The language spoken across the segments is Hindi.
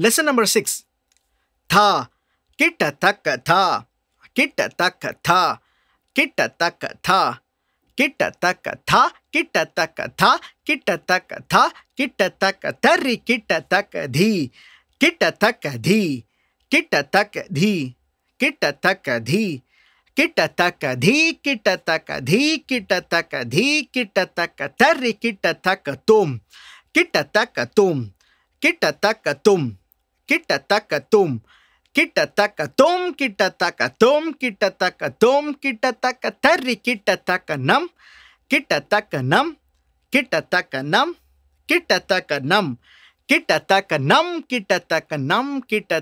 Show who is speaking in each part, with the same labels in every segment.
Speaker 1: लेसन नंबर सिक्स था किट तक था किट तक था किट तक था किट तक था किट तक था किट तक था किट तक तरी किट तक धी किट तक धी किट तक धी किट तक धी किट तक धी किट तक धी किट तक धी किट तक तर्री किट तक तुम किट तक तुम किट तक तुम किट तक तुम किट तक तुम किट किट तक तुम किट तक तर्री किट तक नम किट तक किट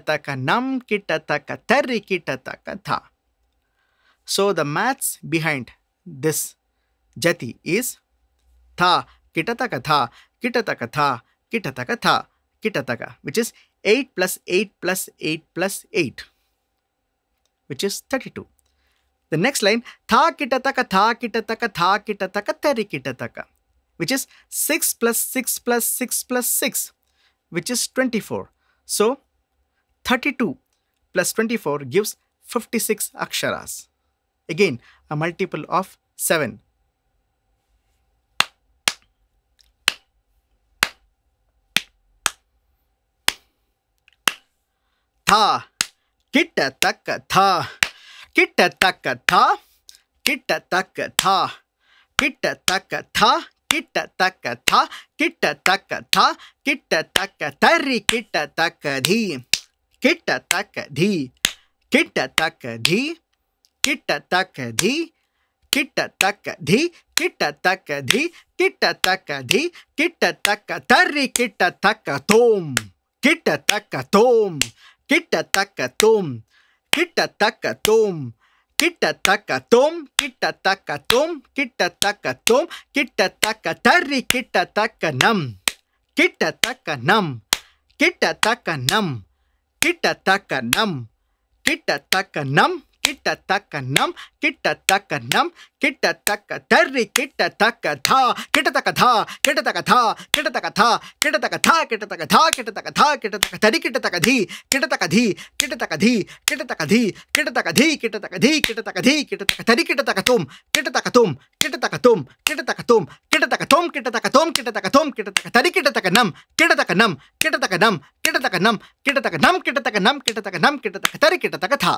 Speaker 1: तक था so the maths behind this जति इज था किटत कथा किटत कथा किटत कथा Kitataka, which is 8 plus 8 plus 8 plus 8, which is 32. The next line, Tha Kitataka, Tha Kitataka, Tha Kitataka, Teri Kitataka, which is 6 plus 6 plus 6 plus 6, which is 24. So, 32 plus 24 gives 56 aksharas. Again, a multiple of 7. था किट तक था किट तक था किट तक था किट तक था किट तक था किट तक था किट तक तरी किट तक धी किट तक धी किट तक धी किट तक धी किट तक धी किट तक धी किट तक धी किट तक तरी किट तक तोम किट तक तोम கிட்டத்தக்க தோம் கிட்டத்தக்க தோம் கிட்டத்தக்க தோம் கிட்டத்தக்க தோம் கிட்டத்தக்க தோம் கிட்டத்தக்க தரி கிட்டத்தக்க நம் கிட்டத்தக்க நம் கிட்டத்தக்க நம் கிட்டத்தக்க நம் கிட்டத்தக்க நம் किट तक नम तक नम तक दर्री किट तक धा किट तक धा किट तक धा किट तक किट तक धा किट तक धा किट तक तक धरी किट तक धी किट तक धी किट तक था